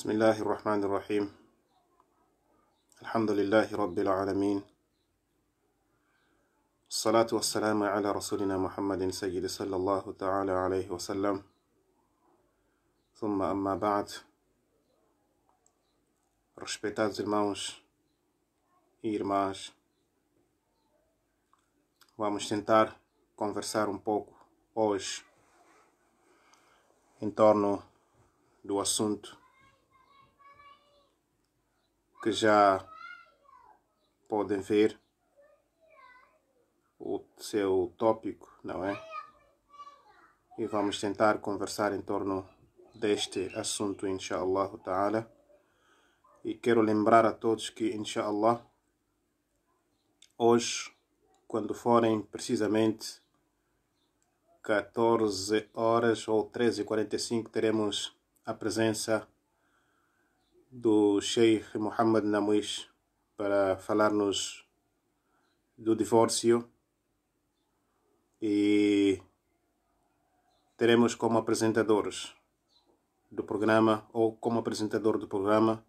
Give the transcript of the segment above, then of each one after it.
بسم الله الرحمن الرحيم الحمد لله رب العالمين الصلاة والسلام على رسولنا محمد سيد صلى الله تعالى عليه وسلم ثم أما بعد respeitados irmãos إيرماش irmãs, vamos tentar conversar um pouco hoje em torno do assunto que já podem ver o seu tópico, não é? E vamos tentar conversar em torno deste assunto, inshallah ta'ala. E quero lembrar a todos que, inshallah, hoje, quando forem precisamente 14 horas ou 13h45, teremos a presença do Sheikh Mohammed Namuish para falar-nos do divórcio e teremos como apresentadores do programa ou como apresentador do programa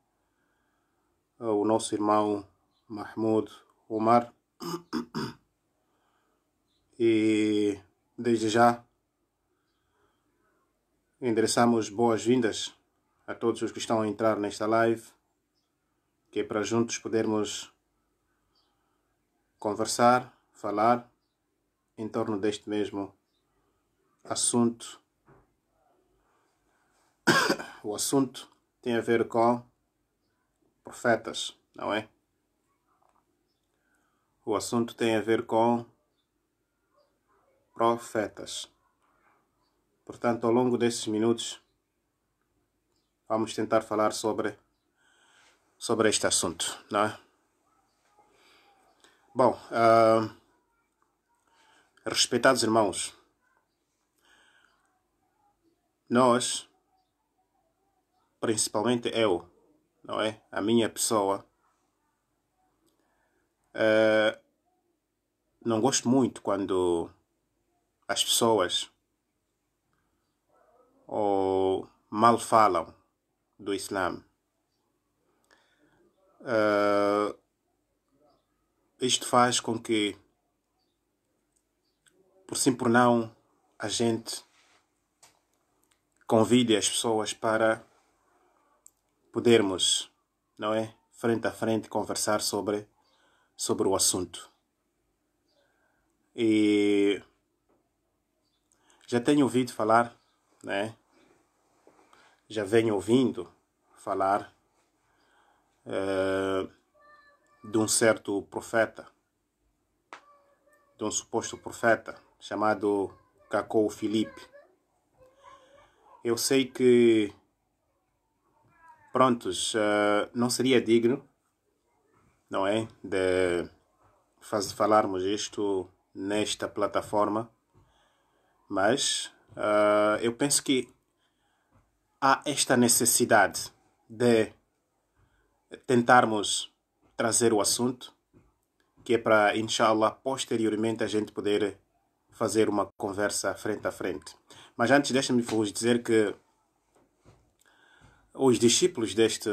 o nosso irmão Mahmoud Omar e desde já endereçamos boas-vindas a todos os que estão a entrar nesta live, que é para juntos podermos conversar, falar em torno deste mesmo assunto. O assunto tem a ver com profetas, não é? O assunto tem a ver com profetas. Portanto, ao longo desses minutos, vamos tentar falar sobre, sobre este assunto, não é? Bom, uh, respeitados irmãos, nós, principalmente eu, não é? A minha pessoa, uh, não gosto muito quando as pessoas ou mal falam do Islã. Uh, eh, isto faz com que, por sim por não, a gente convide as pessoas para podermos, não é, frente a frente conversar sobre sobre o assunto. E já tenho ouvido falar, né, já venho ouvindo falar é, de um certo profeta, de um suposto profeta chamado Cacou Filipe. Eu sei que, prontos, é, não seria digno, não é, de faz, falarmos isto nesta plataforma, mas uh, eu penso que há esta necessidade de tentarmos trazer o assunto, que é para, inshallah, posteriormente a gente poder fazer uma conversa frente a frente. Mas antes, deixem-me vos dizer que os discípulos deste,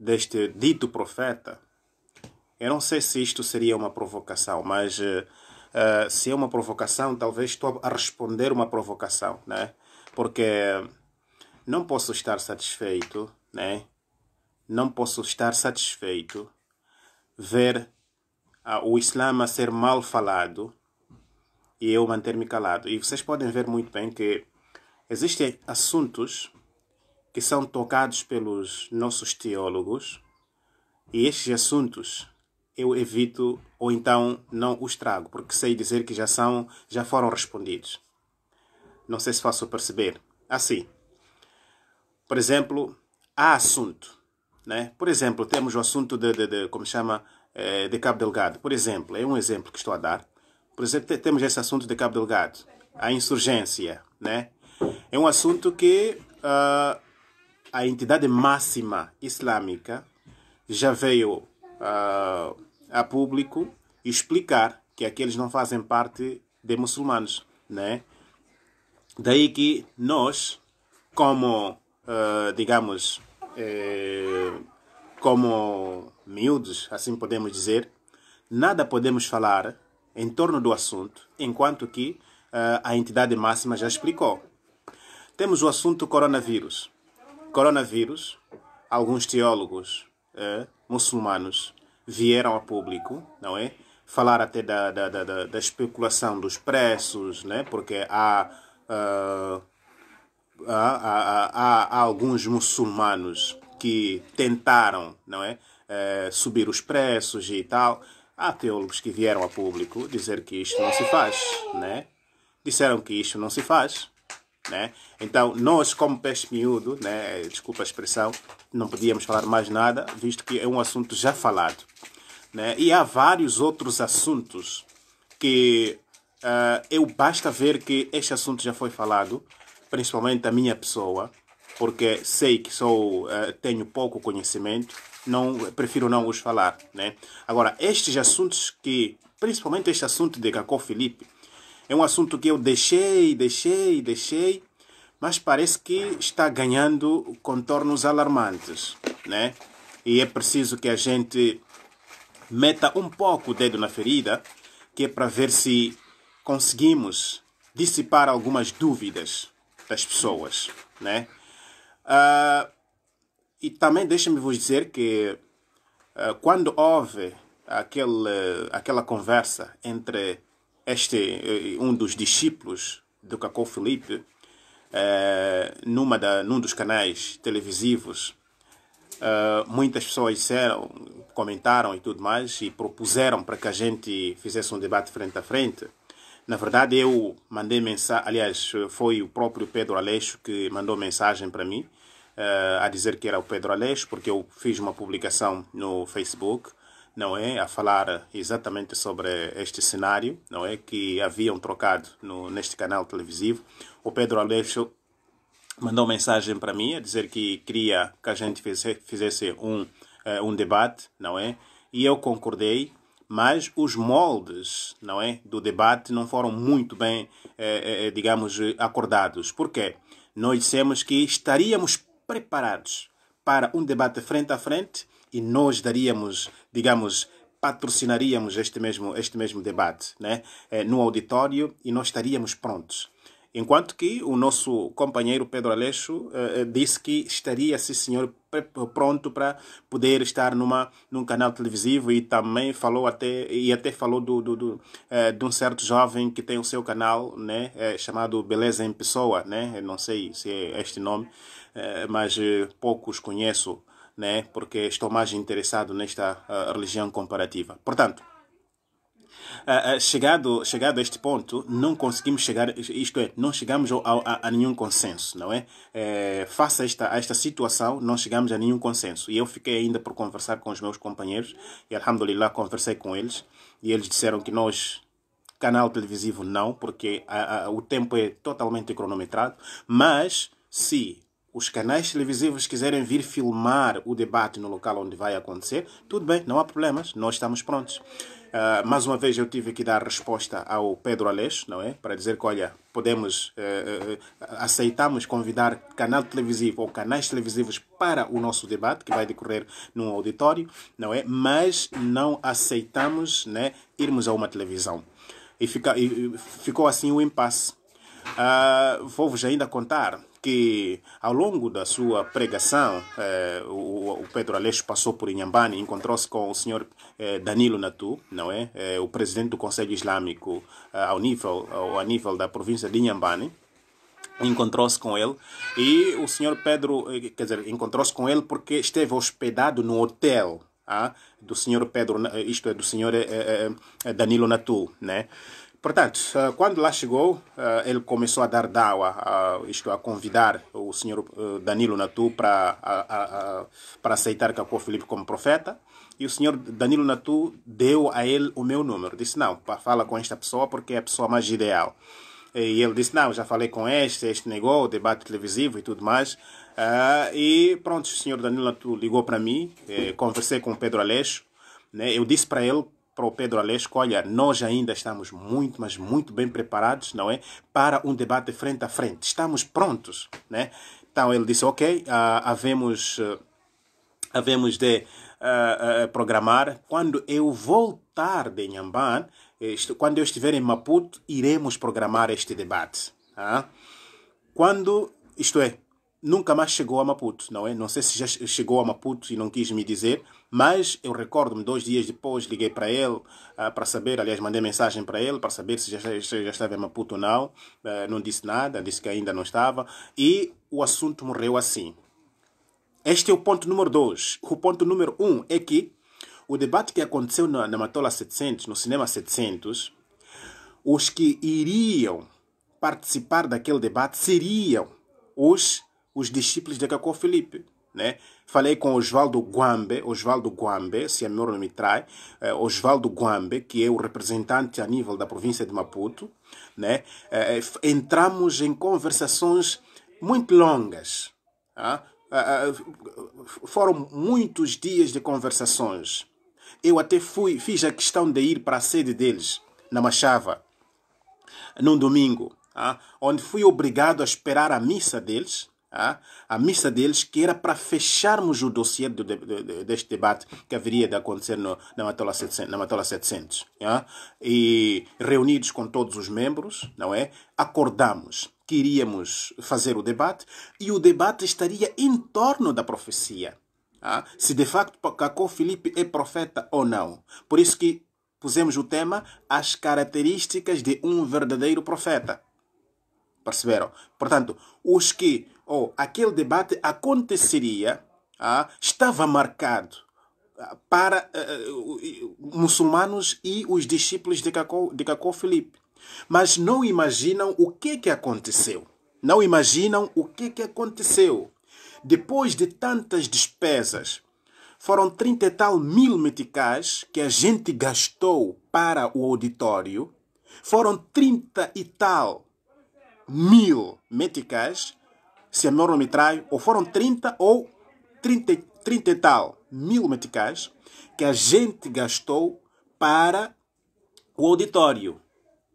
deste dito profeta, eu não sei se isto seria uma provocação, mas uh, se é uma provocação, talvez estou a responder uma provocação, né? Porque não posso estar satisfeito, né? Não posso estar satisfeito ver ah, o Islã a ser mal falado e eu manter-me calado. E vocês podem ver muito bem que existem assuntos que são tocados pelos nossos teólogos e estes assuntos eu evito ou então não os trago, porque sei dizer que já são, já foram respondidos. Não sei se faço perceber. Assim, por exemplo, há assunto. Né? Por exemplo, temos o assunto de, de, de como chama, eh, de Cabo Delgado. Por exemplo, é um exemplo que estou a dar. Por exemplo, temos esse assunto de Cabo Delgado, a insurgência. Né? É um assunto que uh, a entidade máxima islâmica já veio uh, a público explicar que aqueles não fazem parte de muçulmanos. Né? Daí que nós, como eh, digamos, eh, como miúdos, assim podemos dizer, nada podemos falar em torno do assunto, enquanto que uh, a entidade máxima já explicou. Temos o assunto coronavírus. Coronavírus, alguns teólogos uh, muçulmanos vieram a público, não é? Falar até da, da, da, da especulação dos preços, né? Porque há uh, há, há, há alguns muçulmanos que tentaram não é, é, subir os preços e tal. Há teólogos que vieram a público dizer que isto não se faz, né? Disseram que isto não se faz, né? Então, nós, como peixe miúdo, né? Desculpa a expressão, não podíamos falar mais nada, visto que é um assunto já falado, né? E há vários outros assuntos que uh, eu basta ver que este assunto já foi falado, principalmente a minha pessoa, porque sei que sou, eh, tenho pouco conhecimento, não prefiro não os falar. Né? Agora, estes assuntos que, principalmente este assunto de Gacó Felipe, é um assunto que eu deixei, deixei, deixei, mas parece que está ganhando contornos alarmantes. Né? E é preciso que a gente meta um pouco o dedo na ferida, que é para ver se conseguimos dissipar algumas dúvidas as pessoas, né? Uh, e também deixa-me vos dizer que uh, quando houve aquele, aquela conversa entre este eh, um dos discípulos do Cacau Felipe uh, numa da, num dos canais televisivos, ah, muitas pessoas disseram, comentaram e tudo mais e propuseram para que a gente fizesse um debate frente a frente na verdade, eu mandei mensagem, aliás, foi o próprio Pedro Aleixo que mandou mensagem para mim, uh, a dizer que era o Pedro Aleixo, porque eu fiz uma publicação no Facebook, não é? A falar exatamente sobre este cenário, não é? Que haviam trocado no, neste canal televisivo. O Pedro Aleixo mandou mensagem para mim a dizer que queria que a gente fizesse, um, uh, um debate, não é? E eu concordei mas os moldes não é, do debate não foram muito bem, eh, eh, eh, digamos, acordados. Porquê? Nós dissemos que estaríamos preparados para um debate frente a frente e nós daríamos, digamos, patrocinaríamos este mesmo, este mesmo debate né? no auditório e nós estaríamos prontos. Enquanto que o nosso companheiro Pedro Aleixo eh, eh, disse que estaria, sim senhor, pronto para poder estar numa, num canal televisivo e também falou até, e até falou do, do, do eh, de um certo jovem que tem o seu canal né, chamado Beleza em Pessoa, né? Eu não sei se é este nome, mas poucos conheço, né? Porque estou mais interessado nesta uh, religião comparativa. Portanto, uh, uh, chegado, chegado a este ponto, não conseguimos chegar, isto é, não chegamos a, a, a nenhum consenso, não é? é face a esta, a esta situação, não chegamos a nenhum consenso. E eu fiquei ainda por conversar com os meus companheiros, e alhamdulillah conversei com eles, e eles disseram que nós canal televisivo não, porque a, a, o tempo é totalmente cronometrado, mas se os canais televisivos quiserem vir filmar o debate no local onde vai acontecer, tudo bem, não há problemas, nós estamos prontos. Ah, mais uma vez eu tive que dar resposta ao Pedro Alês, não é? Para dizer que, olha, podemos, uh, aceitamos convidar canal televisivo ou canais televisivos para o nosso debate, que vai decorrer num auditório, não é? Mas não aceitamos né, irmos a uma televisão. E, fica, e ficou assim o um impasse. Uh, Vou-vos ainda contar que ao longo da sua pregação, eh, o, o, Pedro Aleixo passou por Inhambane e encontrou-se com o senhor eh, Danilo Natu, não é? Eh, o presidente do Conselho Islâmico ao, nível, ao, a nível da província de Inhambane. Encontrou-se com ele e o senhor Pedro, quer dizer, encontrou-se com ele porque esteve hospedado no hotel ah, do senhor Pedro, isto é, do senhor Danilo Natu, né? Portanto, eh, quando lá chegou, eh, ele começou a dar dawa, a, a convidar o senhor eh, Danilo Natu para, para aceitar Cacó Felipe como profeta. E o senhor Danilo Natu deu a ele o meu número. Disse, não, fala com esta pessoa porque é a pessoa mais ideal. E ele disse, não, já falei com este, este negou, debate televisivo e tudo mais. e pronto, o senhor Danilo Natu ligou para mim, conversei com o Pedro Aleixo. Né? Eu disse para ele para o Pedro Alesco, olha, nós ainda estamos muito, mas muito bem preparados, não é? Para um debate frente a frente. Estamos prontos, né? Então ele disse, ok, uh, havemos, uh, havemos de uh, programar. Quando eu voltar de Inhamban, quando eu estiver em Maputo, iremos programar este debate. Tá? Quando, isto é, nunca mais chegou a Maputo, não é? Não sei se já chegou a Maputo e não quis me dizer, mas eu recordo-me, dois dias depois, liguei para ele ah, para saber, aliás, mandei mensagem para ele para saber se já, se já estava em Maputo ou não. Ah, não disse nada, disse que ainda não estava. E o assunto morreu assim. Este é o ponto número dois. O ponto número um é que o debate que aconteceu na, na Matola 700, no Cinema 700, os que iriam participar daquele debate seriam os, os discípulos de Cacó Felipe, né? Falei com Osvaldo Guambe, Osvaldo Guambe, se a memória não me trai, Oswaldo eh, Osvaldo Guambe, que é o representante a nível da província de Maputo, né? Eh, eh, entramos em conversações muito longas. Ah? Ah, foram muitos dias de conversações. Eu até fui, fiz a questão de ir para a sede deles, na Machava, num domingo, ah? onde fui obrigado a esperar a missa deles ah? a missa deles, que era para fecharmos o dossiê do, de, de, deste debate que haveria de acontecer no, na Matola 700. Na Matola 700 é? Ah? E reunidos com todos os membros, não é? acordamos que iríamos fazer o debate e o debate estaria em torno da profecia. É? Se de facto Cacó Felipe é profeta ou não. Por isso que pusemos o tema As características de um verdadeiro profeta. Perceberam? Portanto, os que ou aquele debate aconteceria, ah, estava marcado ah, para uh, ah, muçulmanos ah, e os discípulos de Cacó, de Cacó Felipe. Mas não imaginam o que, que aconteceu. Não imaginam o que, que aconteceu. Depois de tantas despesas, foram 30 e tal mil meticais que a gente gastou para o auditório. Foram 30 e tal mil meticais se a memória não me trai, ou foram 30 ou 30, 30 e tal mil meticais que a gente gastou para o auditório.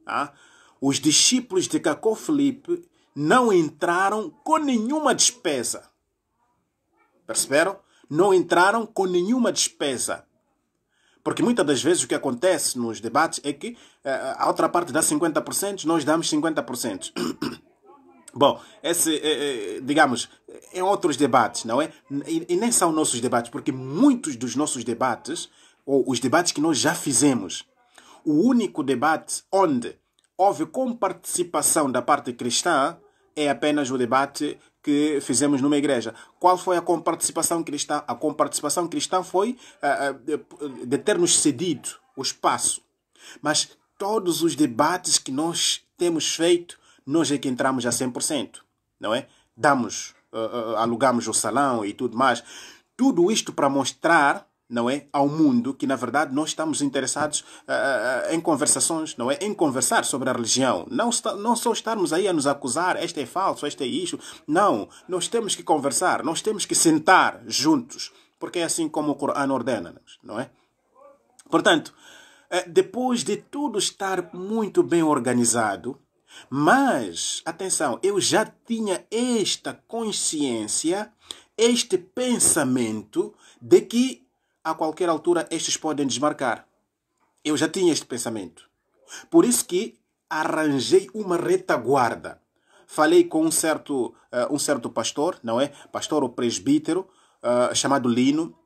Tá? Os discípulos de Cacó Felipe não entraram com nenhuma despesa. Perceberam? Não entraram com nenhuma despesa. Porque muitas das vezes o que acontece nos debates é que eh, a outra parte dá 50%, nós damos 50%. Bom, esse, eh, eh, digamos, em outros debates, não é? E nem são nossos debates, porque muitos dos nossos debates, ou os debates que nós já fizemos, o único debate onde houve com da parte cristã é apenas o debate que fizemos numa igreja. Qual foi a comparticipação cristã? A comparticipação cristã foi uh, de ter-nos cedido o espaço. Mas todos os debates que nós temos feito nós é que entramos a 100%, não é? Damos, uh, uh, alugamos o salão e tudo mais. Tudo isto para mostrar não é ao mundo que na verdade nós estamos interessados uh, uh, em conversações não é em conversar sobre a religião não não só estarmos aí a nos acusar este é falso este é isso não nós temos que conversar nós temos que sentar juntos porque é assim como o Corão ordena-nos não é portanto depois de tudo estar muito bem organizado mas, atenção, eu já tinha esta consciência, este pensamento de que a qualquer altura estes podem desmarcar. Eu já tinha este pensamento. Por isso que arranjei uma retaguarda. Falei com um certo, uh, um certo pastor, não é? Pastor ou presbítero, uh, chamado Lino.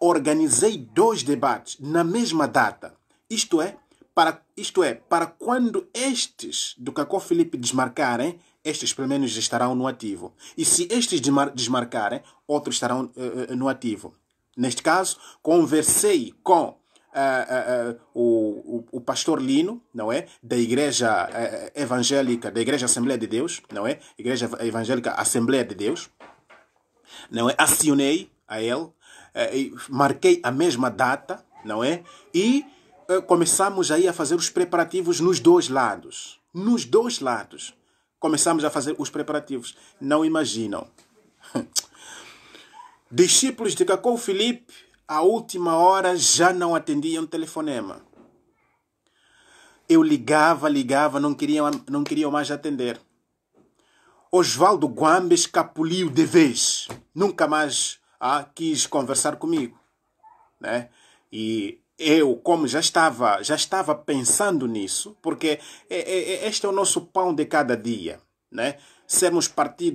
Organizei dois debates na mesma data. Isto é, para, isto é, para quando estes do Cacó Felipe desmarcarem, estes pelo menos estarão no ativo. E se estes desmarcarem, outros estarão uh, no ativo. Neste caso, conversei com Uh, uh, uh, o, o, pastor Lino, não é? Da Igreja Evangélica, da Igreja Assembleia de Deus, não é? Igreja Evangélica Assembleia de Deus, não é? Acionei a ele, marquei a mesma data, não é? E eh, começamos aí a fazer os preparativos nos dois lados. Nos dois lados. Começamos a fazer os preparativos. Não imaginam. Discípulos de Cacou Felipe, a última hora, já não atendiam telefonema. Eu ligava, ligava, não queriam, não queriam mais atender. Oswaldo Guambe escapuliu de vez. Nunca mais ah, quis conversar comigo. Né? E eu, como já estava, já estava pensando nisso, porque é, é, é, este é o nosso pão de cada dia, né? Sermos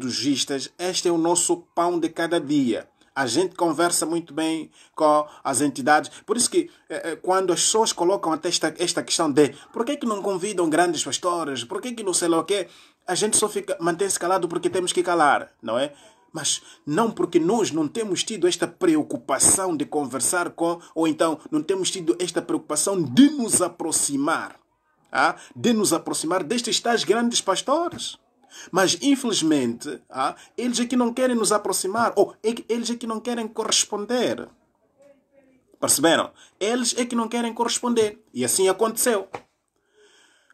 gistas, este é o nosso pão de cada dia. A gente conversa muito bem com as entidades. Por isso que quando as pessoas colocam até esta, esta questão de por que, que não convidam grandes pastores, por que, que não sei lá o quê, a gente só fica, mantém-se calado porque temos que calar, não é? Mas não porque nós não temos tido esta preocupação de conversar com, ou então não temos tido esta preocupação de nos aproximar, ah, de nos aproximar destes tais grandes pastores. Mas infelizmente, ah, eles é que não querem nos aproximar, ou é eles é que não querem corresponder. Perceberam? Eles é que não querem corresponder. E assim aconteceu.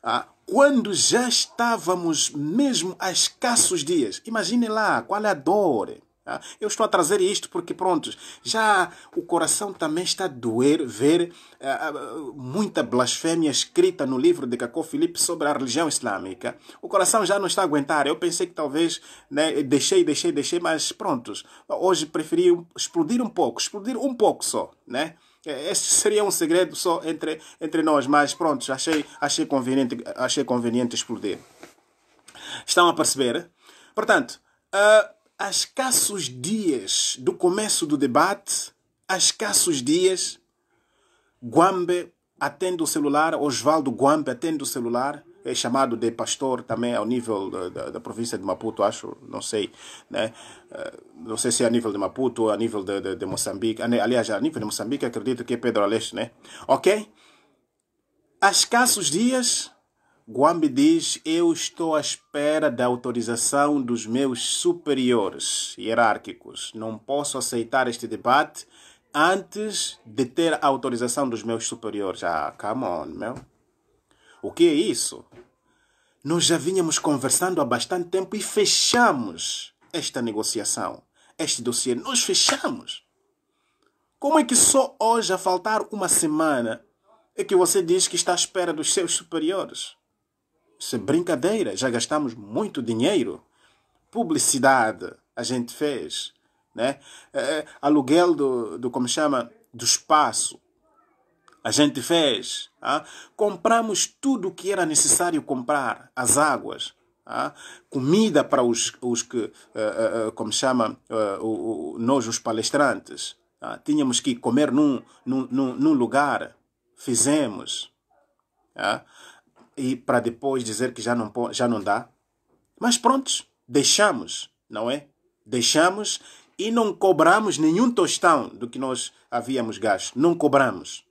Ah, quando já estávamos mesmo a escassos dias. Imagine lá qual é a dor. Tá? Eu estou a trazer isto porque, pronto, já o coração também está a doer ver eh, eh, muita blasfêmia escrita no livro de Cacó Filipe sobre a religião islâmica. O coração já não está a aguentar. Eu pensei que talvez né, deixei, deixei, deixei, mas pronto, hoje preferi explodir um pouco, explodir um pouco só, né? É, esse seria um segredo só entre, entre nós, mas pronto, achei, achei, conveniente, achei conveniente explodir. Estão a perceber? Portanto, uh, ah, a escassos dias do começo do debate, a escassos dias, Guambe atende o celular, Osvaldo Guambe atende o celular é chamado de pastor também ao nível da, da, da província de Maputo, acho, não sei, né? Eh, não sei se é a nível de Maputo ou a nível de, de, de, Moçambique. Aliás, a nível de Moçambique, acredito que é Pedro Aleste, né? Ok? Há escassos dias, Guambi diz: Eu estou à espera da autorização dos meus superiores hierárquicos. Não posso aceitar este debate antes de ter a autorização dos meus superiores. Ah, come on, meu. O que é isso? Nós já vínhamos conversando há bastante tempo e fechamos esta negociação, este dossiê. Nós fechamos. Como é que só hoje, a faltar uma semana, é que você diz que está à espera dos seus superiores? Isso é brincadeira. Já gastamos muito dinheiro. Publicidade a gente fez. Né? É, é aluguel do, do, como chama, do espaço a gente fez. Ah? Compramos tudo o que era necessário comprar: as águas, ah? comida para os, os que, ah, como chama, o, o, nós, os palestrantes. Ah? Tínhamos que comer num, num, num lugar. Fizemos. Ah? E para depois dizer que já não, já não dá. Mas prontos, deixamos, não é? Deixamos e não cobramos nenhum tostão do que nós havíamos gasto. Não cobramos.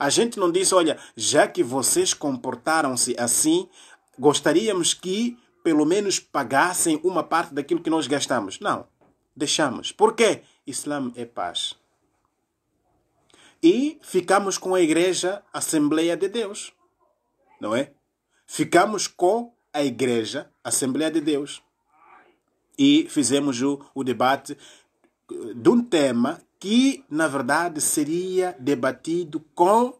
A gente não diz, olha, já que vocês comportaram-se assim, gostaríamos que pelo menos pagassem uma parte daquilo que nós gastamos. Não, deixamos. Por quê? Islam é paz. E ficamos com a igreja Assembleia de Deus, não é? Ficamos com a igreja Assembleia de Deus. E fizemos o, o debate de um tema que na verdade seria debatido com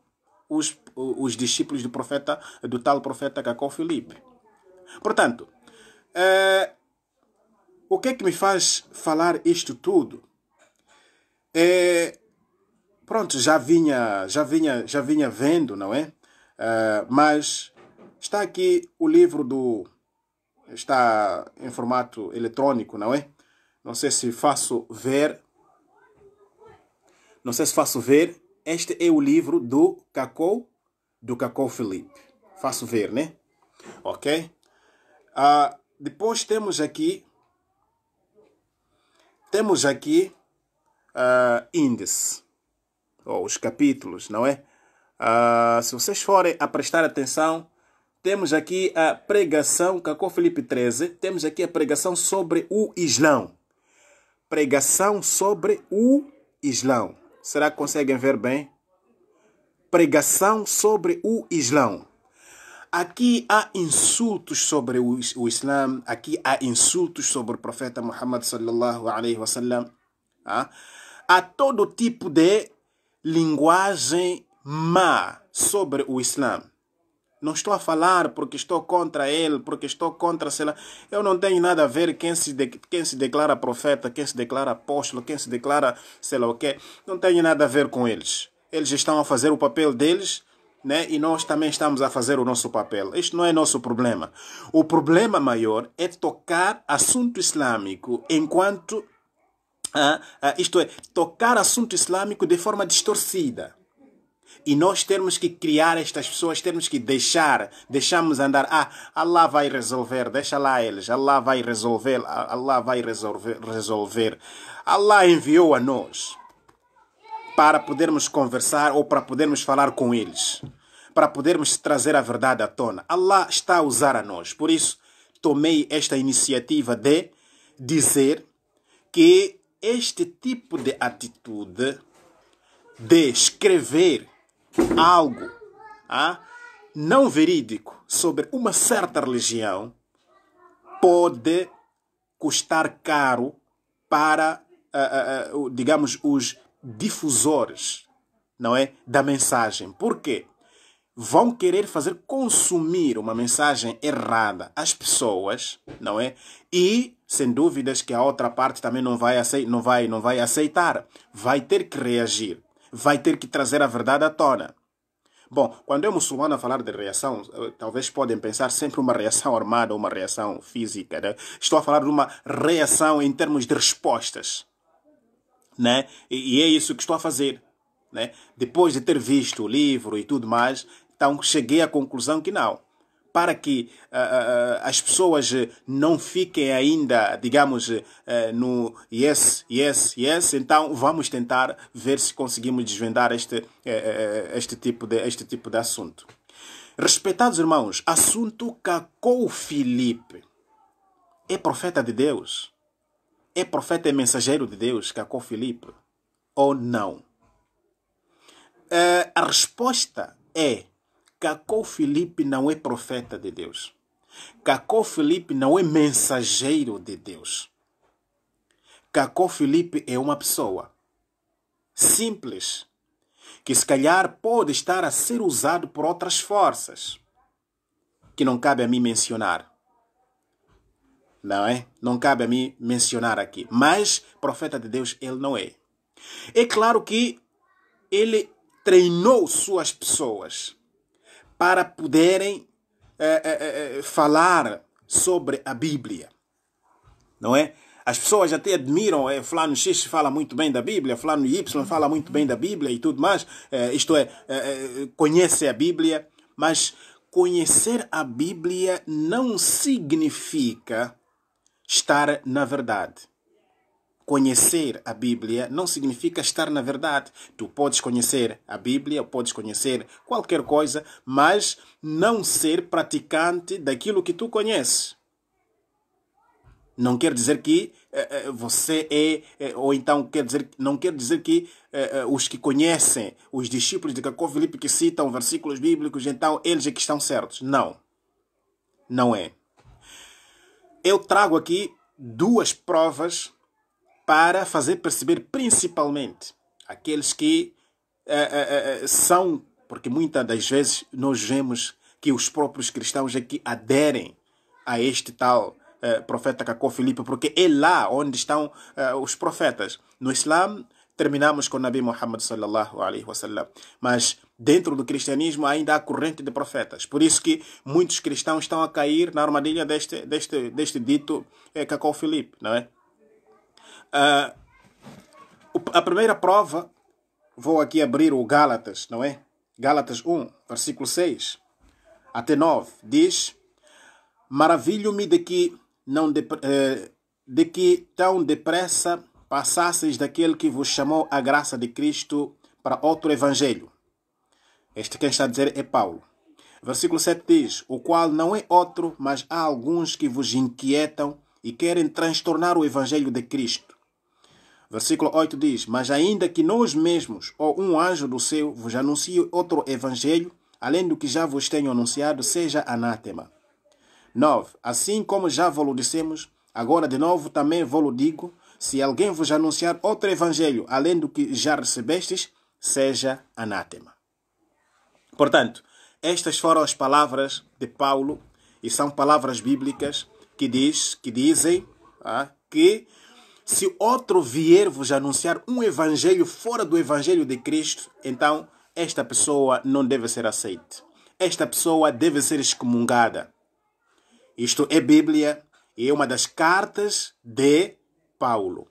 os, os discípulos do profeta, do tal profeta Cacó Filipe. Portanto, é, o que é que me faz falar isto tudo? É, pronto, já vinha, já vinha, já vinha vendo, não é? é mas está aqui o livro do está em formato eletrônico, não é? Não sei se faço ver não sei se faço ver. Este é o livro do Cacô, do Cacô Felipe. Faço ver, né? Ok? Ah, depois temos aqui. Temos aqui ah, índice, ou os capítulos, não é? Ah, se vocês forem a prestar atenção, temos aqui a pregação, Cacô Felipe 13, temos aqui a pregação sobre o Islão. Pregação sobre o Islão. Será que conseguem ver bem? Pregação sobre o Islã. Aqui há insultos sobre o, Islã, aqui há insultos sobre o profeta Muhammad sallallahu alaihi wasallam. Ah? Tá? Há todo tipo de linguagem má sobre o Islã. Não estou a falar porque estou contra ele, porque estou contra, sei lá. Eu não tenho nada a ver quem se, de, quem se declara profeta, quem se declara apóstolo, quem se declara, sei lá o quê. Não tenho nada a ver com eles. Eles estão a fazer o papel deles, né? E nós também estamos a fazer o nosso papel. Isto não é nosso problema. O problema maior é tocar assunto islâmico enquanto. Ah, ah, isto é, tocar assunto islâmico de forma distorcida e nós temos que criar estas pessoas, temos que deixar, deixamos andar. Ah, Allah vai resolver, deixa lá eles. Allah vai resolver, Allah vai resolver. resolver. Allah enviou a nós para podermos conversar ou para podermos falar com eles, para podermos trazer a verdade à tona. Allah está a usar a nós. Por isso, tomei esta iniciativa de dizer que este tipo de atitude de escrever algo ah, não verídico sobre uma certa religião pode custar caro para, ah, ah, ah digamos, os difusores não é, da mensagem. Por quê? Vão querer fazer consumir uma mensagem errada às pessoas, não é? E sem dúvidas que a outra parte também não vai, não vai, não vai aceitar, vai ter que reagir vai ter que trazer a verdade à tona. Bom, quando é muçulmano a falar de reação, eh, talvez podem pensar sempre uma reação armada, uma reação física. Né? Estou a falar de uma reação em termos de respostas. Né? E é isso que estou a fazer. Né? Depois de ter visto o livro e tudo mais, então cheguei à conclusão que não para que uh, uh, as pessoas não fiquem ainda, digamos, uh, no yes, yes, yes. Então vamos tentar ver se conseguimos desvendar este, este, tipo, de, este tipo de assunto. Respeitados irmãos, assunto cacou Filipe. É profeta de Deus? É profeta e mensageiro de Deus, cacou Filipe? Ou não? a resposta é Cacó Felipe não é profeta de Deus. Cacó Felipe não é mensageiro de Deus. Cacó Felipe é uma pessoa simples que se calhar pode estar a ser usado por outras forças que não cabe a mim mencionar. Não é? Não cabe a mim mencionar aqui. Mas profeta de Deus ele não é. É claro que ele treinou suas pessoas para poderem é, é, falar sobre a Bíblia. Não é? As pessoas até admiram, é, X fala muito bem da Bíblia, Flávio Y fala muito bem da Bíblia e tudo mais, é, isto é, é, conhece a Bíblia, mas conhecer a Bíblia não significa estar na verdade conhecer a Bíblia não significa estar na verdade. Tu podes conhecer a Bíblia, podes conhecer qualquer coisa, mas não ser praticante daquilo que tu conheces. Não quer dizer que eh, eh, você é, eh, ou então quer dizer, não quer dizer que os que conhecem, os discípulos de Cacó Filipe que citam versículos bíblicos, então eles é que estão certos. Não. Não é. Eu trago aqui duas provas para fazer perceber principalmente aqueles que é, é, são, porque muitas das vezes nós vemos que os próprios cristãos é que aderem a este tal profeta Cacó Filipe, porque é lá onde estão os profetas. No Islã, terminamos com o Nabi Muhammad sallallahu alaihi wasallam, mas dentro do cristianismo ainda há corrente de profetas. Por isso que muitos cristãos estão a cair na armadilha deste, deste, deste dito é, Cacó Filipe, não é? Ah, a primeira prova, vou aqui abrir o Gálatas, não é? Gálatas 1, versículo 6 até 9, diz: Maravilho-me de que, não de, eh, de que tão depressa passasseis daquele que vos chamou a graça de Cristo para outro evangelho. Este quem está a dizer é Paulo. Versículo 7 diz: O qual não é outro, mas há alguns que vos inquietam e querem transtornar o evangelho de Cristo. Versículo 8 diz: Mas ainda que nós mesmos ou um anjo do céu vos anuncie outro evangelho, além do que já vos tenho anunciado, seja anátema. 9. Assim como já vos dissemos, agora de novo também vos digo: se alguém vos anunciar outro evangelho além do que já recebestes, seja anátema. Portanto, estas foram as palavras de Paulo e são palavras bíblicas que diz que dizem ah, que se outro vier vos anunciar um evangelho fora do evangelho de Cristo, então esta pessoa não deve ser aceita. Esta pessoa deve ser excomungada. Isto é Bíblia e é uma das cartas de Paulo.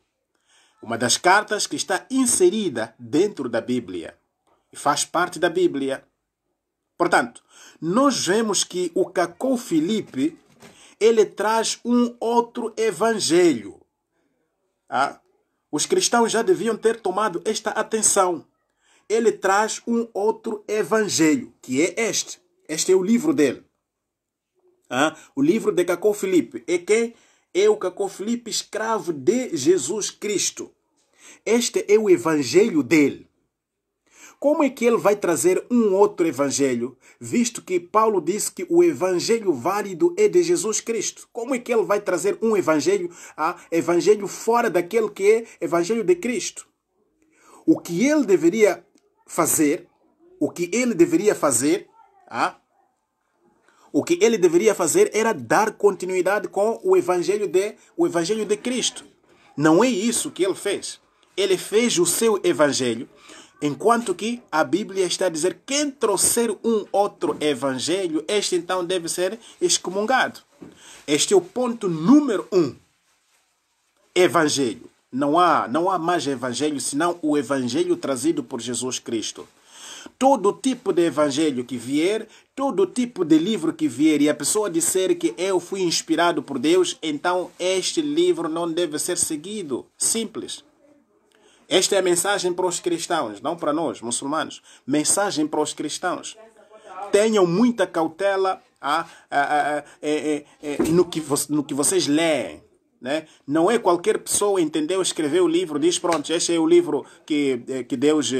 Uma das cartas que está inserida dentro da Bíblia e faz parte da Bíblia. Portanto, nós vemos que o cacau Filipe ele traz um outro evangelho ah, os cristãos já deviam ter tomado esta atenção. Ele traz um outro evangelho, que é este. Este é o livro dele. Ah, o livro de Cacó Filipe. É quem? É o Cacó Filipe, escravo de Jesus Cristo. Este é o evangelho dele. Como é que ele vai trazer um outro evangelho, visto que Paulo disse que o evangelho válido é de Jesus Cristo? Como é que ele vai trazer um evangelho, a ah, evangelho fora daquele que é evangelho de Cristo? O que ele deveria fazer, o que ele deveria fazer, ah, o que ele deveria fazer era dar continuidade com o evangelho de o evangelho de Cristo. Não é isso que ele fez. Ele fez o seu evangelho Enquanto que a Bíblia está a dizer quem trouxer um outro evangelho, este então deve ser excomungado. Este é o ponto número um. Evangelho. Não há, não há mais evangelho senão o evangelho trazido por Jesus Cristo. Todo tipo de evangelho que vier, todo tipo de livro que vier e a pessoa disser que eu fui inspirado por Deus, então este livro não deve ser seguido. Simples. Esta é a mensagem para os cristãos, não para nós, muçulmanos. Mensagem para os cristãos. Tenham muita cautela ah, ah, ah, ah eh, eh, eh, no, que no que vocês leem. Né? Não é qualquer pessoa entendeu, escreveu o livro, diz pronto, este é o livro que, que, Deus,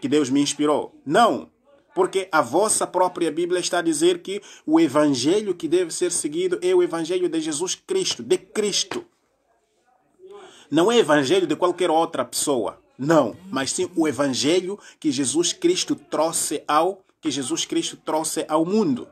que Deus me inspirou. Não, porque a vossa própria Bíblia está a dizer que o evangelho que deve ser seguido é o evangelho de Jesus Cristo, de Cristo. Não é evangelho de qualquer outra pessoa. Não, mas sim o evangelho que Jesus Cristo trouxe ao que Jesus Cristo trouxe ao mundo.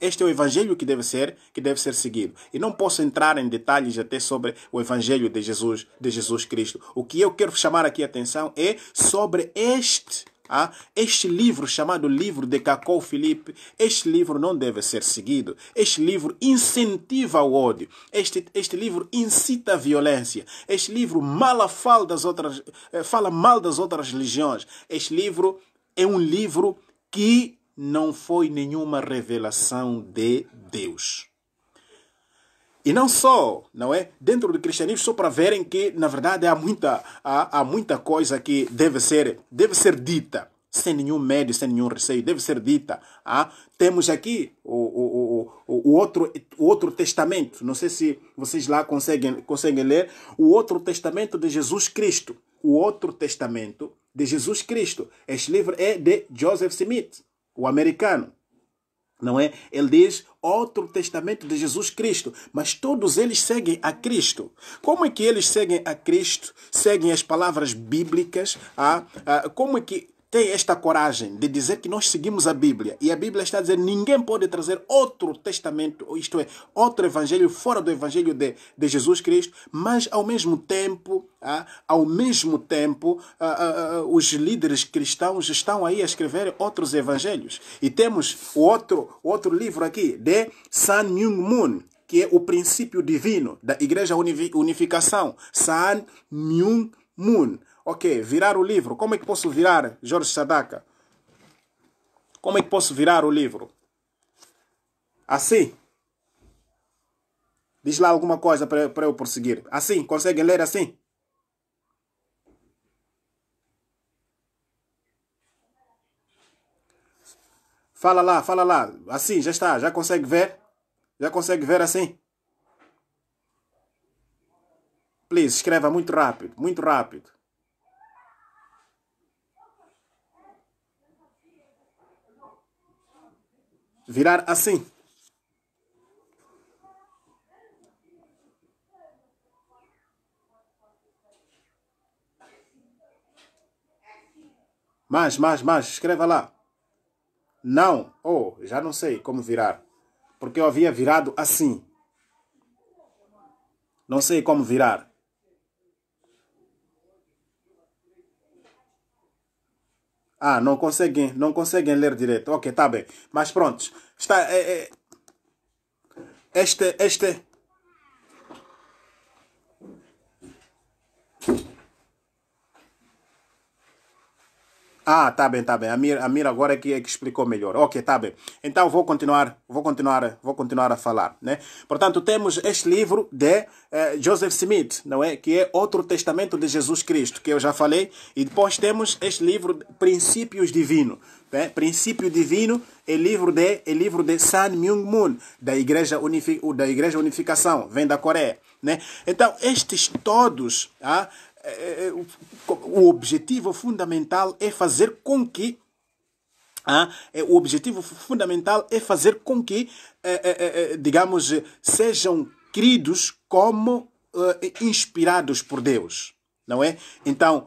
Este é o evangelho que deve ser, que deve ser seguido. E não posso entrar em detalhes até sobre o evangelho de Jesus, de Jesus Cristo. O que eu quero chamar aqui a atenção é sobre este ah, este livro, chamado livro de Cacau Felipe, este livro não deve ser seguido. Este livro incentiva o ódio. Este, este livro incita a violência. Este livro mala fala, das outras, eh, fala mal das outras religiões. Este livro é um livro que não foi nenhuma revelação de Deus. E não só, não é? Dentro do cristianismo, só para verem que, na verdade, há muita, há, há muita coisa que deve ser, deve ser dita, sem nenhum medo, sem nenhum receio, deve ser dita. Ah? Temos aqui o, o, o, o, outro, o outro testamento, não sei se vocês lá conseguem, conseguem ler, o outro testamento de Jesus Cristo. O outro testamento de Jesus Cristo. Este livro é de Joseph Smith, o americano não é? Ele diz outro testamento de Jesus Cristo, mas todos eles seguem a Cristo. Como é que eles seguem a Cristo? Seguem as palavras bíblicas? Ah, ah, como é que tem esta coragem de dizer que nós seguimos a Bíblia e a Bíblia está dizendo ninguém pode trazer outro testamento, isto é, outro evangelho fora do evangelho de, de Jesus Cristo, mas ao mesmo tempo, ah, ao mesmo tempo, ah, ah, ah os líderes cristãos estão aí a escrever outros evangelhos. E temos o outro, outro livro aqui de San Myung Moon, que é o princípio divino da Igreja Unificação, San Myung Moon. Ok, virar o livro. Como é que posso virar, Jorge Sadaka? Como é que posso virar o livro? Assim. Diz lá alguma coisa para eu prosseguir. Assim, conseguem ler assim? Fala lá, fala lá. Assim, já está. Já consegue ver? Já consegue ver assim? Please, escreva muito rápido, muito rápido. virar assim. Mas, mas, mas, escreva lá. Não, ou oh, já não sei como virar, porque eu havia virado assim. Não sei como virar. Ah, não conseguem, não conseguem ler direito. Ok, tá bem. Mas pronto. Está, é, é, este, este, Ah, tá bem, tá bem. A Mira, a Mira agora é que, é que explicou melhor. Ok, tá bem. Então vou continuar, vou continuar, vou continuar a falar, né? Portanto, temos este livro de eh, Joseph Smith, não é? Que é outro testamento de Jesus Cristo, que eu já falei. E depois temos este livro Princípios Divino, né? Princípio Divino é livro de é livro de San Myung Moon da Igreja Unifi, da Igreja Unificação, vem da Coreia, né? Então estes todos, ah, é, é, é, o objetivo fundamental é fazer com que ah, o objetivo fundamental é fazer com que, digamos, sejam queridos como eh, inspirados por Deus, não é? Então,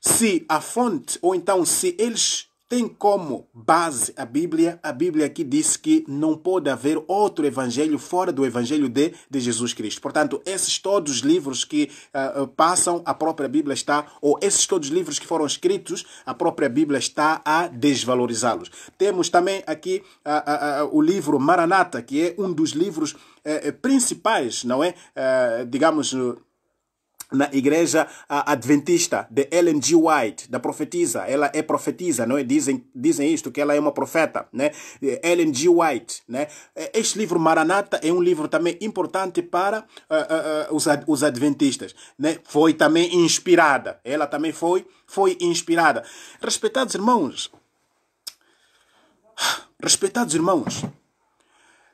se a fonte, ou então se eles tem como base a Bíblia, a Bíblia aqui diz que não pode haver outro evangelho fora do evangelho de, de Jesus Cristo. Portanto, esses todos os livros que uh, passam, a própria Bíblia está, ou esses todos os livros que foram escritos, a própria Bíblia está a desvalorizá-los. Temos também aqui uh, uh, o livro Maranata, que é um dos livros principais, não é? digamos na igreja adventista de Ellen G. White, da profetisa, ela é profetisa, não é? Dizem, dizem isto, que ela é uma profeta, né? Ellen G. White, né? É, este livro Maranata é um livro também importante para uh, uh, os, os adventistas, né? Foi também inspirada, ela também foi, foi inspirada. Respeitados irmãos, respeitados irmãos,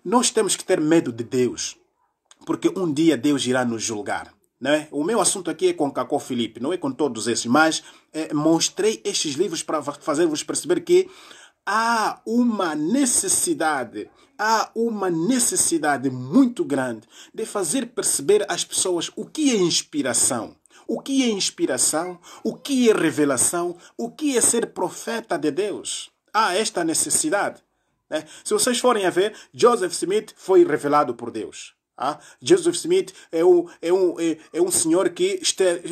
nós temos que ter medo de Deus, porque um dia Deus irá nos julgar né? O meu assunto aqui é com Cacó Felipe, não é com todos esses, mas é, mostrei estes livros para fazer-vos perceber que há uma necessidade, há uma necessidade muito grande de fazer perceber às pessoas o que é inspiração. O que é inspiração? O que é revelação? O que é ser profeta de Deus? Há esta necessidade. Né? Se vocês forem a ver, Joseph Smith foi revelado por Deus. Ah, Joseph Smith é um, é um, é, é um senhor que este, eh,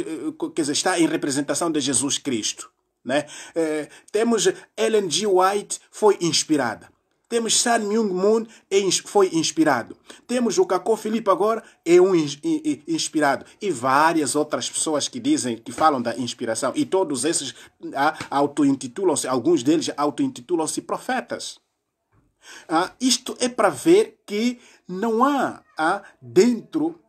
quer dizer, está em representação de Jesus Cristo. Né? É, temos Ellen G. White, foi inspirada. Temos San Myung-moon, é foi inspirado. Temos o Cacó Felipe agora, é um inspirado. E várias outras pessoas que dizem, que falam da inspiração. E todos esses ah, auto-intitulam-se, alguns deles auto-intitulam-se profetas. Ah, isto é para ver que não há ah, dentro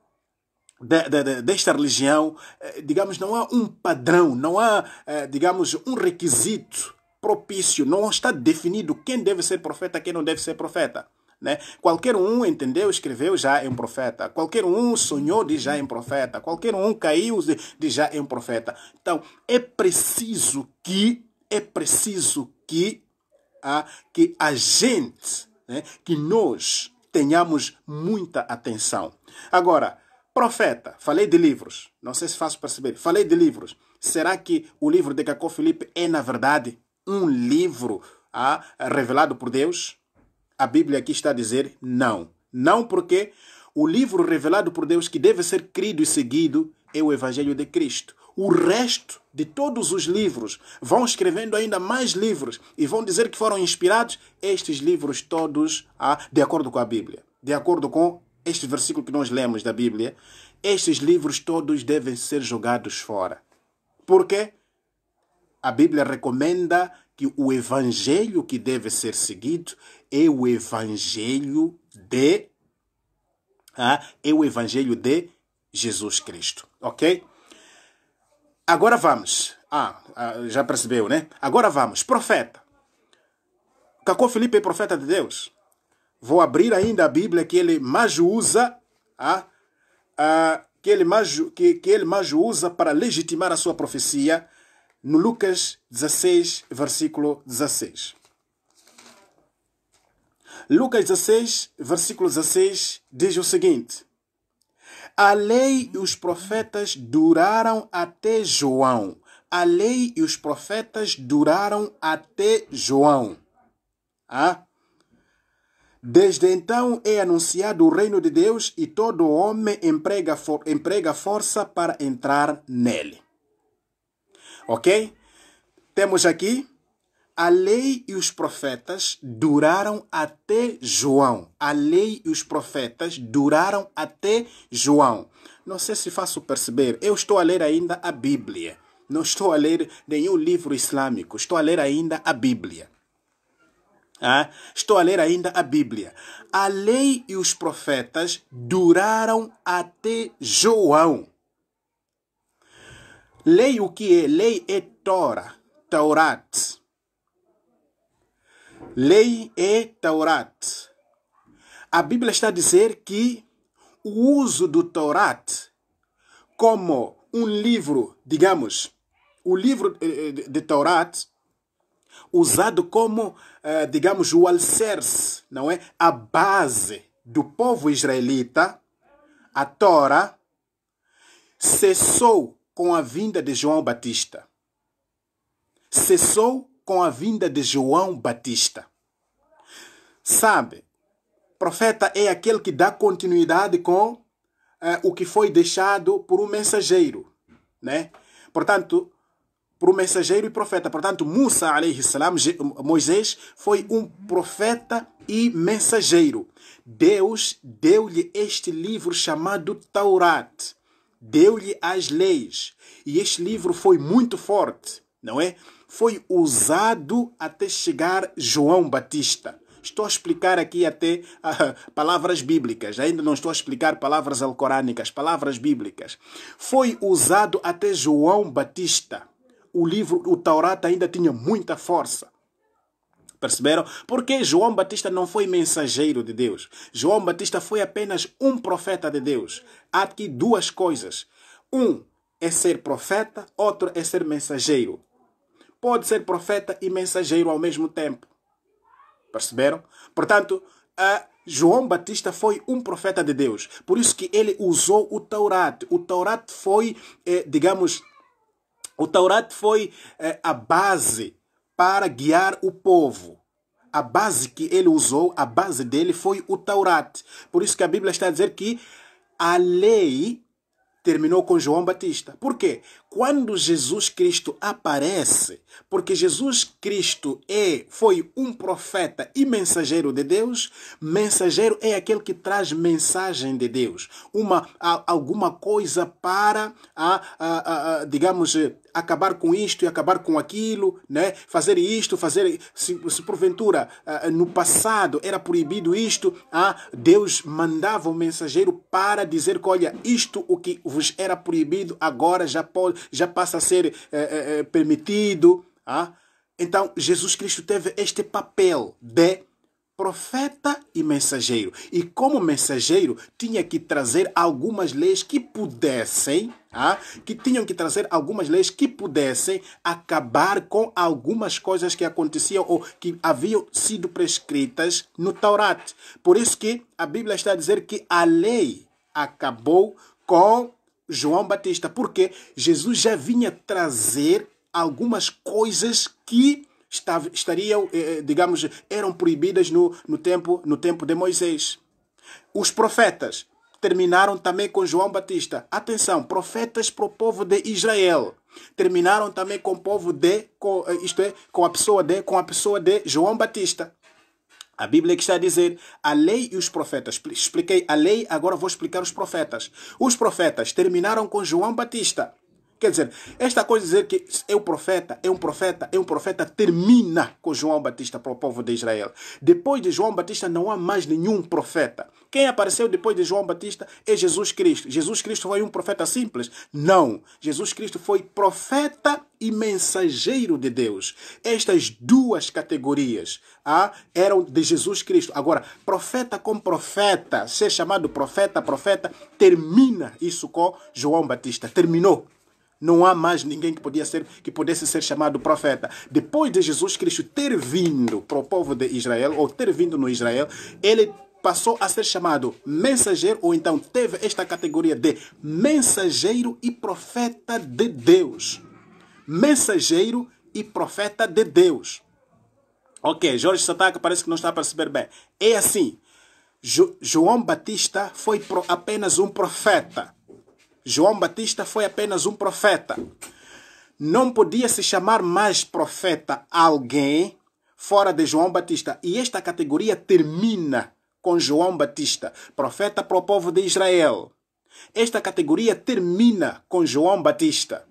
de, de, de, desta religião, eh, digamos, não há um padrão, não há, eh, digamos, um requisito propício, não está definido quem deve ser profeta, quem não deve ser profeta. Né? Qualquer um entendeu, escreveu, já é um profeta. Qualquer um sonhou, de já é um profeta. Qualquer um caiu, de já é um profeta. Então, é preciso que, é preciso que a que a gente, né, que nós tenhamos muita atenção. Agora, profeta, falei de livros, não sei se é faço perceber, falei de livros. Será que o livro de Cacó Felipe é, na verdade, um livro ah, revelado por Deus? A Bíblia aqui está a dizer não. Não porque o livro revelado por Deus que deve ser crido e seguido é o Evangelho de Cristo o resto de todos os livros. Vão escrevendo ainda mais livros e vão dizer que foram inspirados estes livros todos a de acordo com a Bíblia. De acordo com este versículo que nós lemos da Bíblia, estes livros todos devem ser jogados fora. Porque a Bíblia recomenda que o evangelho que deve ser seguido é o evangelho de ah, é o evangelho de Jesus Cristo, ok? Agora vamos. Ah, ah, já percebeu, né? Agora vamos. Profeta. Cacô Felipe é profeta de Deus. Vou abrir ainda a Bíblia que ele mais usa, ah, ah, que, ele mais, que, que ele mais usa para legitimar a sua profecia, no Lucas 16, versículo 16. Lucas 16, versículo 16 diz o seguinte: a lei e os profetas duraram até João. A lei e os profetas duraram até João. Ah? Desde então é anunciado o reino de Deus e todo homem emprega, for, emprega força para entrar nele. Ok? Temos aqui a lei e os profetas duraram até João. A lei e os profetas duraram até João. Não sei se faço perceber, eu estou a ler ainda a Bíblia. Não estou a ler nenhum livro islâmico, estou a ler ainda a Bíblia. Ah, estou a ler ainda a Bíblia. A lei e os profetas duraram até João. Lei o que é? Lei é Torah, Taurat. Lei e Taurat. A Bíblia está a dizer que o uso do Taurat como um livro, digamos, o livro eh, eh, de Taurat, usado como, eh, digamos, o alicerce, não é? A base do povo israelita, a Tora, cessou com a vinda de João Batista. Cessou com a vinda de João Batista. Sabe, profeta é aquele que dá continuidade com eh, o que foi deixado por um mensageiro, né? Portanto, por um mensageiro e profeta. Portanto, Musa, salam, Moisés, foi um profeta e mensageiro. Deus deu-lhe este livro chamado Taurat. Deu-lhe as leis. E este livro foi muito forte, não é? foi usado até chegar João Batista. Estou a explicar aqui até uh, palavras bíblicas, ainda não estou a explicar palavras alcorânicas, palavras bíblicas. Foi usado até João Batista. O livro, o Taurat ainda tinha muita força. Perceberam? Porque João Batista não foi mensageiro de Deus. João Batista foi apenas um profeta de Deus. Há aqui duas coisas. Um é ser profeta, outro é ser mensageiro pode ser profeta e mensageiro ao mesmo tempo. Perceberam? Portanto, João Batista foi um profeta de Deus. Por isso que ele usou o Taurat. O Taurat foi, eh, digamos, o Taurat foi eh, a base para guiar o povo. A base que ele usou, a base dele foi o Taurat. Por isso que a Bíblia está a dizer que a lei terminou com João Batista. Por quê? Quando Jesus Cristo aparece, porque Jesus Cristo é, foi um profeta e mensageiro de Deus, mensageiro é aquele que traz mensagem de Deus, uma alguma coisa para a, a, a digamos acabar com isto e acabar com aquilo, né? Fazer isto, fazer se, se porventura no passado era proibido isto, a Deus mandava o um mensageiro para dizer que olha isto o que era proibido, agora já, pode, já passa a ser é, é, permitido. Ah? Então, Jesus Cristo teve este papel de profeta e mensageiro. E como mensageiro, tinha que trazer algumas leis que pudessem, ah, que tinham que trazer algumas leis que pudessem acabar com algumas coisas que aconteciam ou que haviam sido prescritas no Taurat. Por isso que a Bíblia está a dizer que a lei acabou com João Batista, porque Jesus já vinha trazer algumas coisas que estariam, eh, eh, digamos, eram proibidas no, no, tempo, no tempo de Moisés. Os profetas terminaram também com João Batista. Atenção, profetas para o povo de Israel. Terminaram também com o povo de, com, eh, isto é, com a pessoa de, com a pessoa de João Batista. A Bíblia que está a dizer a lei e os profetas. Expliquei a lei, agora vou explicar os profetas. Os profetas terminaram com João Batista. Quer dizer, esta coisa de dizer que é um profeta, é um profeta, é um profeta, termina com João Batista para o povo de Israel. Depois de João Batista não há mais nenhum profeta. Quem apareceu depois de João Batista é Jesus Cristo. Jesus Cristo foi um profeta simples? Não. Jesus Cristo foi profeta e mensageiro de Deus. Estas duas categorias ah, eram de Jesus Cristo. Agora, profeta com profeta, ser chamado profeta, profeta, termina isso com João Batista. Terminou. Não há mais ninguém que, podia ser, que pudesse ser chamado profeta. Depois de Jesus Cristo ter vindo para o povo de Israel, ou ter vindo no Israel, ele passou a ser chamado mensageiro, ou então teve esta categoria de mensageiro e profeta de Deus. Mensageiro e profeta de Deus. Ok, Jorge Sataka parece que não está a perceber bem. É assim: jo João Batista foi apenas um profeta. João Batista foi apenas um profeta. Não podia se chamar mais profeta alguém fora de João Batista. E esta categoria termina com João Batista, profeta para o povo de Israel. Esta categoria termina com João Batista.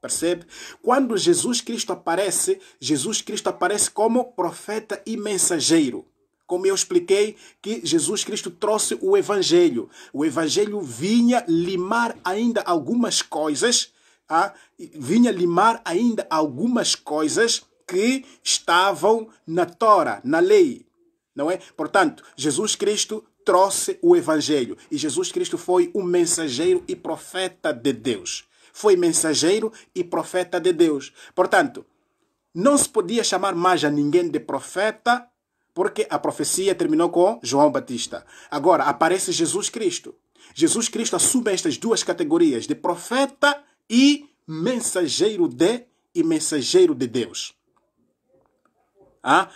Percebe? Quando Jesus Cristo aparece, Jesus Cristo aparece como profeta e mensageiro como eu expliquei, que Jesus Cristo trouxe o Evangelho. O Evangelho vinha limar ainda algumas coisas, ah, vinha limar ainda algumas coisas que estavam na Tora, na lei. Não é? Portanto, Jesus Cristo trouxe o Evangelho e Jesus Cristo foi o mensageiro e profeta de Deus. Foi mensageiro e profeta de Deus. Portanto, não se podia chamar mais a ninguém de profeta porque a profecia terminou com João Batista. Agora aparece Jesus Cristo. Jesus Cristo assume estas duas categorias de profeta e mensageiro de e mensageiro de Deus. Ah,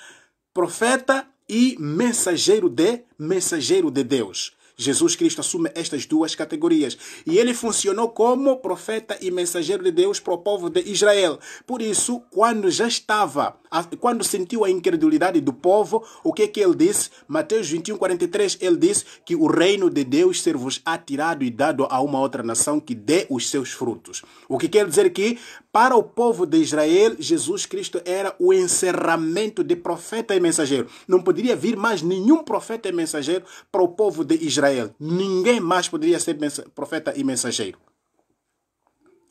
profeta e mensageiro de mensageiro de Deus. Jesus Cristo assume estas duas categorias. E ele funcionou como profeta e mensageiro de Deus para o povo de Israel. Por isso, quando já estava, quando sentiu a incredulidade do povo, o que é que ele disse? Mateus 21, 43, ele disse que o reino de Deus ser-vos atirado e dado a uma outra nação que dê os seus frutos. O que quer dizer que para o povo de Israel, Jesus Cristo era o encerramento de profeta e mensageiro. Não poderia vir mais nenhum profeta e mensageiro para o povo de Israel. Ninguém mais poderia ser profeta e mensageiro.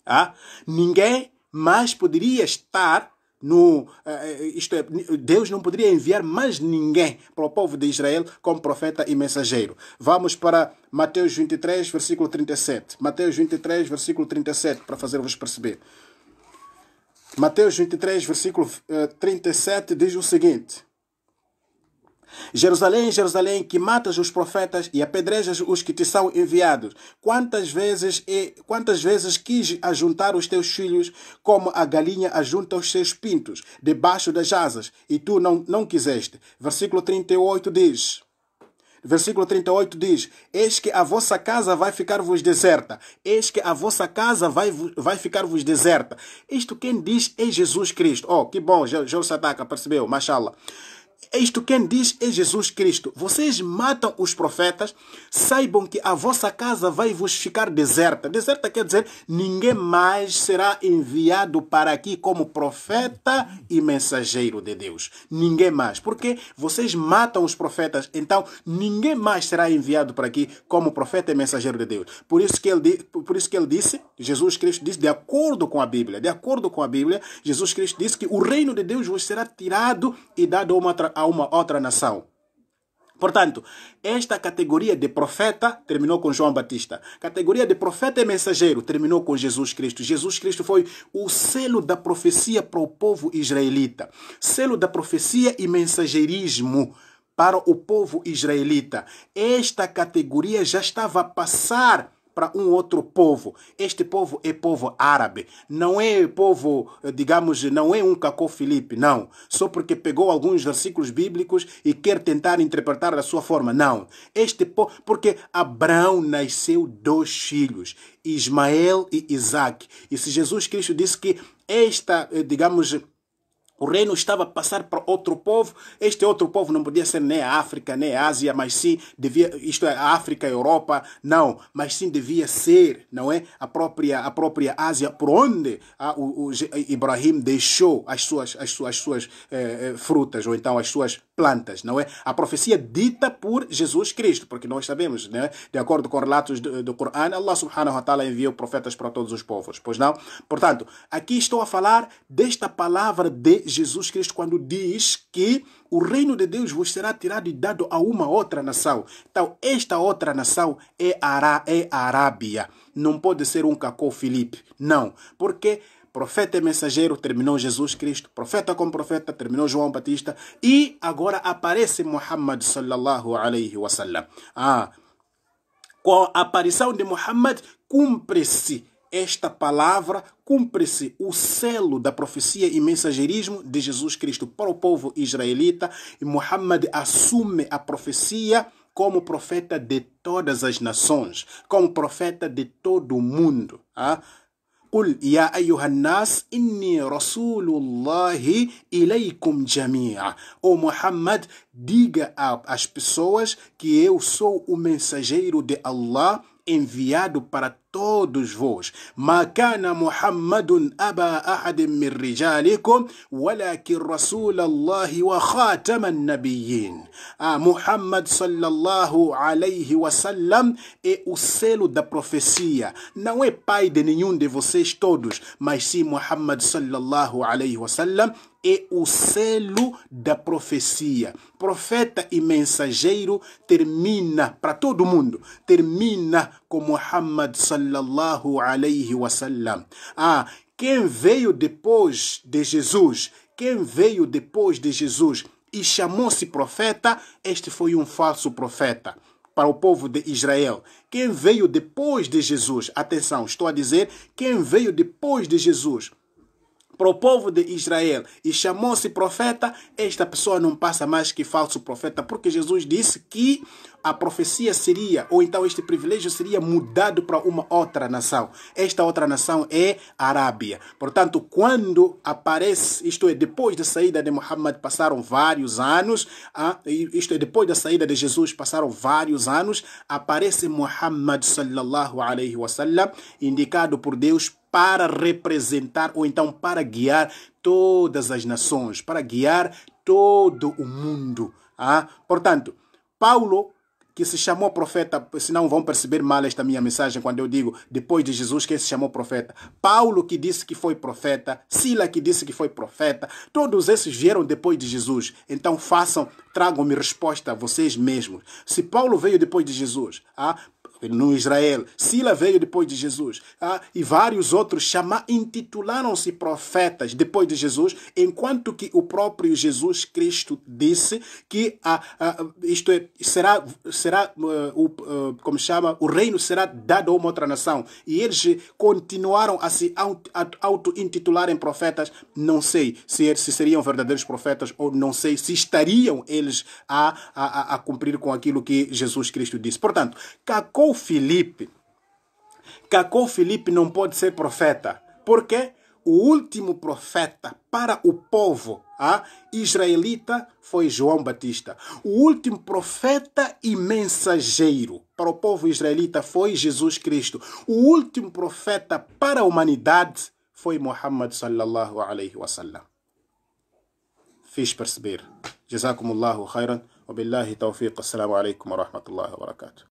Ah? Ninguém mais poderia estar no, eh, eh, isto é, Deus não poderia enviar mais ninguém para o povo de Israel como profeta e mensageiro. Vamos para Mateus 23, versículo 37. Mateus 23, versículo 37, para fazer-vos perceber. Mateus 23, versículo 37 eh, diz o seguinte: Jerusalém, Jerusalém, que matas os profetas e apedrejas os que te são enviados. Quantas vezes e quantas vezes quis ajuntar os teus filhos, como a galinha ajunta os seus pintos debaixo das asas, e tu não não quiseste. Versículo 38 diz: Versículo 38 diz: Eis que a vossa casa vai ficar-vos deserta. Eis que a vossa casa vai, vai ficar-vos deserta. Isto quem diz é Jesus Cristo. Oh, que bom, Jorge Sataka percebeu, mashallah. É isto quem diz é Jesus Cristo. Vocês matam os profetas, saibam que a vossa casa vai vos ficar deserta. Deserta quer dizer ninguém mais será enviado para aqui como profeta e mensageiro de Deus. Ninguém mais. Porque vocês matam os profetas, então ninguém mais será enviado para aqui como profeta e mensageiro de Deus. Por isso que ele, por isso que ele disse, Jesus Cristo disse, de acordo com a Bíblia, de acordo com a Bíblia, Jesus Cristo disse que o reino de Deus vos será tirado e dado a uma outra a uma outra nação. Portanto, esta categoria de profeta terminou com João Batista. Categoria de profeta e mensageiro terminou com Jesus Cristo. Jesus Cristo foi o selo da profecia para o povo israelita, selo da profecia e mensageirismo para o povo israelita. Esta categoria já estava a passar para um outro povo. Este povo é povo árabe, não é povo, eh, digamos, não é um cacô Filipe, não. Só porque pegou alguns versículos bíblicos e quer tentar interpretar da sua forma, não. Este povo, porque Abraão nasceu dois filhos, Ismael e Isaac. E se Jesus Cristo disse que esta, eh, digamos, o reino estava a passar para outro povo. Este outro povo não podia ser nem a África, nem a Ásia, mas sim devia, isto é, a África, a Europa, não, mas sim devia ser, não é? A própria, a própria Ásia, por onde a, o, o Ibrahim deixou as suas, as suas, as suas eh, eh, frutas, ou então as suas plantas, não é? A profecia dita por Jesus Cristo, porque nós sabemos, né? De acordo com relatos do, Corão, Allah subhanahu wa ta'ala enviou profetas para todos os povos, pois não? Portanto, aqui estou a falar desta palavra de Jesus Cristo quando diz que o reino de Deus vos será tirado e dado a uma outra nação. Então, esta outra nação é, é a Arábia. Não pode ser um Cacó Filipe, não, porque Profeta e mensageiro terminou Jesus Cristo, profeta como profeta terminou João Batista e agora aparece Muhammad sallallahu alaihi wasallam. Ah, com a aparição de Muhammad cumpre-se esta palavra, cumpre-se o selo da profecia e mensageirismo de Jesus Cristo para o povo israelita e Muhammad assume a profecia como profeta de todas as nações, como profeta de todo o mundo. Ah? قل يا أيها الناس إني رسول الله إليكم جميعا أو محمد ديغا أب أش بسوش كي يوصو أمين سجيرو دي الله enviado para todos vós. ما Muhammadun aba أبا min rijalikum رجالكم ولكن رسول wa khataman النبيين. Ah, Muhammad sallallahu alayhi wa sallam é o selo da profecia. Não é pai de nenhum de vocês todos, mas sim Muhammad sallallahu alayhi wa sallam é o selo da profecia. Profeta e mensageiro termina para todo mundo, termina com Muhammad sallallahu alaihi wasallam. Ah, quem veio depois de Jesus, quem veio depois de Jesus e chamou-se profeta, este foi um falso profeta para o povo de Israel. Quem veio depois de Jesus, atenção, estou a dizer, quem veio depois de Jesus para o povo de Israel e chamou-se profeta, esta pessoa não passa mais que falso profeta, porque Jesus disse que a profecia seria, ou então este privilégio seria mudado para uma outra nação. Esta outra nação é a Arábia. Portanto, quando aparece, isto é, depois da saída de Muhammad passaram vários anos, ah, isto é, depois da saída de Jesus passaram vários anos, aparece Muhammad sallallahu alaihi wasallam, indicado por Deus para representar ou então para guiar todas as nações, para guiar todo o mundo. Ah? Portanto, Paulo que se chamou profeta, senão vão perceber mal esta minha mensagem quando eu digo depois de Jesus quem se chamou profeta. Paulo que disse que foi profeta, Sila que disse que foi profeta, todos esses vieram depois de Jesus. Então façam, tragam-me resposta a vocês mesmos. Se Paulo veio depois de Jesus, ah, no Israel. Sila veio depois de Jesus. Ah, e vários outros intitularam-se profetas depois de Jesus, enquanto que o próprio Jesus Cristo disse que ah, ah, isto é, será, será uh, uh, como chama, o reino será dado a uma outra nação. E eles continuaram a se auto-intitularem profetas. Não sei se, se seriam verdadeiros profetas ou não sei se estariam eles a, a, a cumprir com aquilo que Jesus Cristo disse. Portanto, cacou cacou Felipe Cacou Felipe não pode ser profeta. porque O último profeta para o povo ah, israelita foi João Batista. O último profeta e mensageiro para o povo israelita foi Jesus Cristo. O último profeta para a humanidade foi Muhammad sallallahu alaihi wasallam. Fiz perceber. khairan, الله خيرا وبالله Assalamu alaikum wa rahmatullahi wa barakatuh.